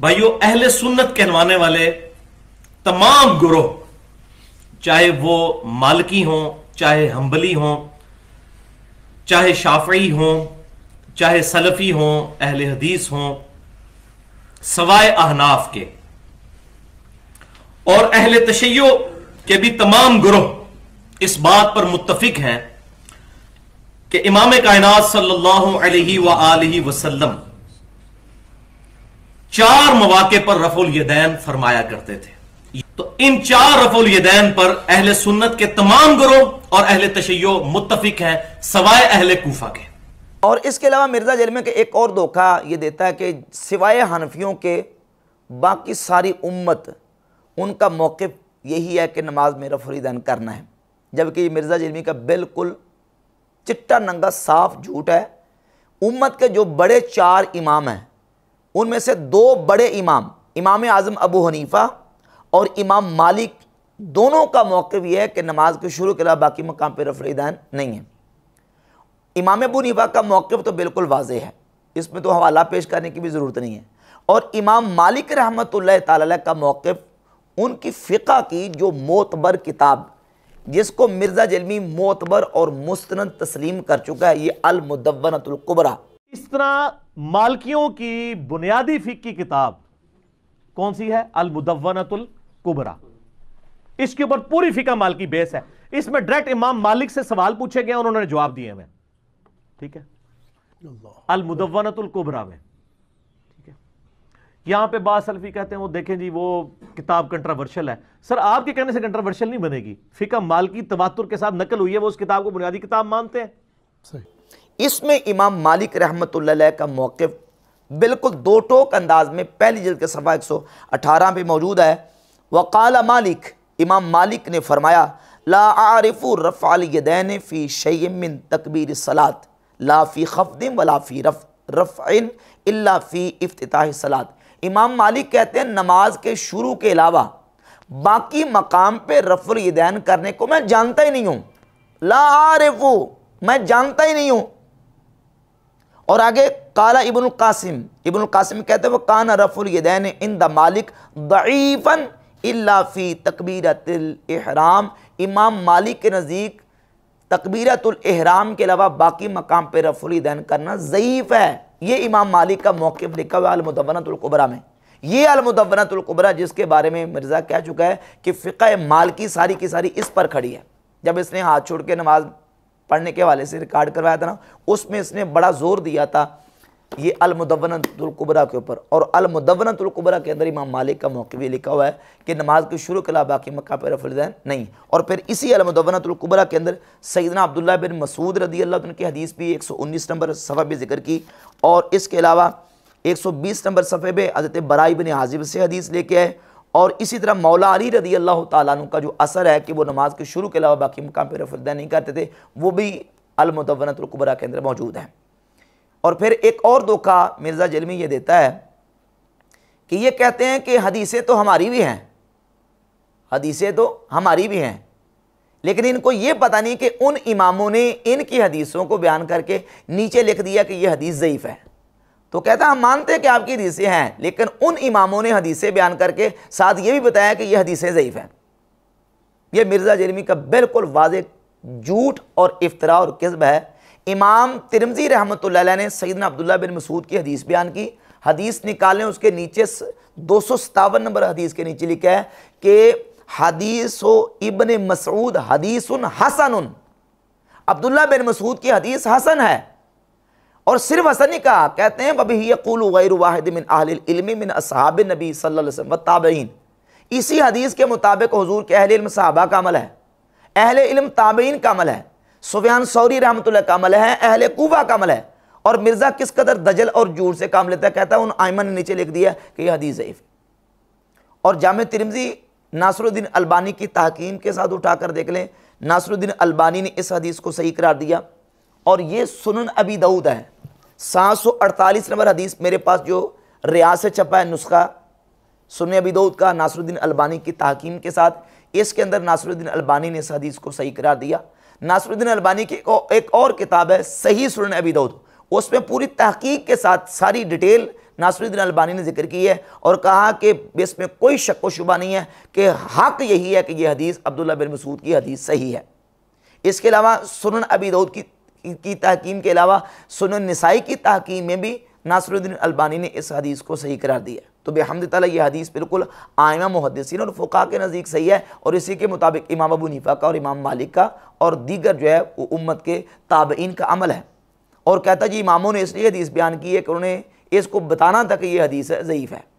भाइयों अहले सुन्नत कहलवाने वाले तमाम ग्रोह चाहे वो मालकी हों चाहे हम्बली हों चाहे शाफई हों चाहे सलफ़ी हों अहले हदीस हों सवाए अहनाफ के और अहल तशैय के भी तमाम ग्रोह इस बात पर मुतफिक हैं कि इमाम कायनात सल्लल्लाहु अलैहि वसल्लम चार मौाक़ पर रफुल यदैन फरमाया करते थे तो इन चार रफुल यदैन पर अहल सुन्नत के तमाम गुरु और अहल तशैयो मुतफिक हैं सवाए अहल कोफा के और इसके अलावा मिर्जा जलमे के एक और धोखा ये देता है कि सिवाय हनफियों के बाकी सारी उम्मत उनका मौक़ यही है कि नमाज में रफरीदन करना है जबकि मिर्ज़ा जलमी का बिल्कुल चिट्टा नंगा साफ झूठ है उम्मत के जो बड़े चार इमाम हैं उनमें से दो बड़े इमाम इमाम आज़म अबू हनीफ़ा और इमाम मालिक दोनों का मौक़ यह है कि नमाज के शुरू के अलावा बाकी मकाम पर रफरीदान नहीं है इमाम अबू हनीफ़ा का मौक़ तो बिल्कुल वाज है इसमें तो हवाला पेश करने की भी ज़रूरत नहीं है और इमाम मालिक रहमत का मौक़ उनकी फ़िका की जो मोतबर किताब जिसको मिर्ज़ा जलमी मोतबर और मुस्ंद तस्लीम कर चुका है ये अलमुदवनतुल्कुबरा इस तरह मालकियों की बुनियादी फिक की किताब कौन सी है अलमुदवनतुल कुबरा इसके ऊपर पूरी फिका मालकी बेस है इसमें डायरेक्ट इमाम मालिक से सवाल पूछे गए उन्होंने जवाब दिए हमें ठीक है अलमुदवनतुल कुबरा में यहां पे बासलफी कहते हैं वो देखें जी वो किताब कंट्रावर्शल है सर आपके कहने से कंट्रावर्शल नहीं बनेगी फिका मालकी तवातुर के साथ नकल हुई है वो उस किताब को बुनियादी किताब मानते हैं सही इसमें इमाम मालिक रहमत का मौक़ बिल्कुल दो टोक अंदाज में पहली जल्द के सफ़ा एक सौ अठारह पे मौजूद है वकाल मालिक इमाम मालिक ने फरमाया ला आरिफ रफ़ालदैन फ़ी शयमिन तकबीर सलात लाफ़ी खफदिम व लाफ़ी रफ़ रफ़िन फ़ी अफ्ताह सलात इमाम मालिक कहते हैं नमाज के शुरू के अलावा बाकी मकाम पर रफ़ुलदैन करने को मैं जानता ही नहीं हूँ ला आरिफ मैं जानता ही नहीं हूँ और आगे काला इबन कासिम इबन कासिम कहते हैं वो कान रफ़ुलदैन इन द मालिक दईफ़न इलाफ़ी तकबीरतराम इमाम मालिक के नज़दीक तकबीरतराम के अलावा बाकी मकाम पर रफ़ुलदैन करना ज़यीफ़ है ये इमाम मालिक का मौक़ लिखा हुआ अलमदवनतुल्कुबरा में ये अलमदवनतुल्कुबरा जिसके बारे में मिर्ज़ा कह चुका है कि फ़िक माल की सारी की सारी इस पर खड़ी है जब इसने हाथ छोड़ के नमाज़ पढ़ने के वाले से रिकॉर्ड करवाया था ना उसमें इसने बड़ा जोर दिया था ये अलमुदवनतुल्कुबरा के ऊपर और अलमुदवनतुल्कुबरा के अंदर इमाम मालिक का मौके भी लिखा हुआ है कि नमाज के शुरू के अलावा बाकी मक्का पर रफलदैन नहीं और फिर इसी अलमुदवनतुल्कुबरा के अंदर सईदना अब्दुल्ला बिन मसूद रदी अल्लाह की हदीस भी 119 नंबर सफ़ा भी जिक्र की और इसके अलावा 120 नंबर सफ़े पर हजरत बराई बिन हाजिब से हदीस लेके आए और इसी तरह मौला अली रदी अल्लाह तु का जो असर है कि वो नमाज के शुरू के अलावा बाकी मुकाम पर रफदा नहीं करते थे वो भी अलमतवनतुलकबरा के अंदर मौजूद हैं और फिर एक और धोखा मिर्ज़ा जलमी ये देता है कि ये कहते हैं कि हदीसें तो हमारी भी हैं हदीसें तो हमारी भी हैं लेकिन इनको ये पता नहीं कि उन इमामों ने इनकी हदीसों को बयान करके नीचे लिख दिया कि ये हदीस ज़यीफ़ है तो कहता हम मानते हैं कि आपकी हदीसें हैं लेकिन उन इमामों ने हदीसें बयान करके साथ ये भी बताया कि ये हदीसें ज़यीफ़ हैं यह मिर्ज़ा जरमी का बिल्कुल वाज झूठ और इफ्तरा और किस्ब है इमाम तिरमजी रहमत ने सैदना अब्दुल्ला बिन मसूद की हदीस बयान की हदीस निकालें उसके नीचे दो सौ सतावन नंबर हदीस के नीचे लिखा है कि हदीस इबन मसूद हदीस हसन अब्दुल्ला बिन मसूद की हदीस हसन है और सिर्फ ऐसा नहीं कहा कहते हैं बबी यकूल गैर वाहिद मिन आहिलमी मिन असहाब नबी सल्लम व ताबीन इसी हदीस के मुताबिक हजूर के अहल साहबा का अमल है अहल इल्म ताबीन का अमल है सुफियान सौरी रहमत का अमल है अहल कूबा का अमल है और मिर्ज़ा किस कदर दजल और जूर से काम लेता है कहता है उन आयमन ने नीचे लिख दिया कि यह हदीस ज़यीफ़ और जाम तिरमजी नासरुद्दीन अलबानी की तहकीम के साथ उठाकर देख लें नासरुद्दीन अलबानी ने इस हदीस को सही करार दिया और ये सुनन अबी दाऊद है 748 नंबर हदीस मेरे पास जो रियाज से छपा है नुस्खा सुन अबी दऊद का नासरुद्दीन अलबानी की तहकीम के साथ इसके अंदर नासरुद्दीन अलबानी ने इस हदीस को सही करार दिया नासरुद्दीन अलबानी की एक और किताब है सही सुन अबी दऊद उसमें पूरी तहकीक के साथ सारी डिटेल नासरुद्दीन अलबानी ने जिक्र की है और कहा कि इसमें कोई शक व शुबा नहीं है कि हक यही है कि यह हदीस अब्दुल्ला बिन मसूद की हदीस सही है इसके अलावा सुन अबी दऊद की की तहकीम के अलावा सुन नसाई की तहकीम में भी नासरुद्दीन अलबानी ने इस हदीस को सही करार दिया तो बेहमद तला यह हदीस बिल्कुल आयमा मुहदसिन और फ़ुका के नज़दीक सही है और इसी के मुताबिक इमाम अबू नीफ़ा का और इमाम मालिक का और दीगर जो है वो उम्मत के ताबइन का अमल है और कहता जी इमामों ने इसलिए हदीस बयान की है कि उन्होंने इसको बताना था कि यह हदीस है ज़यीफ़ है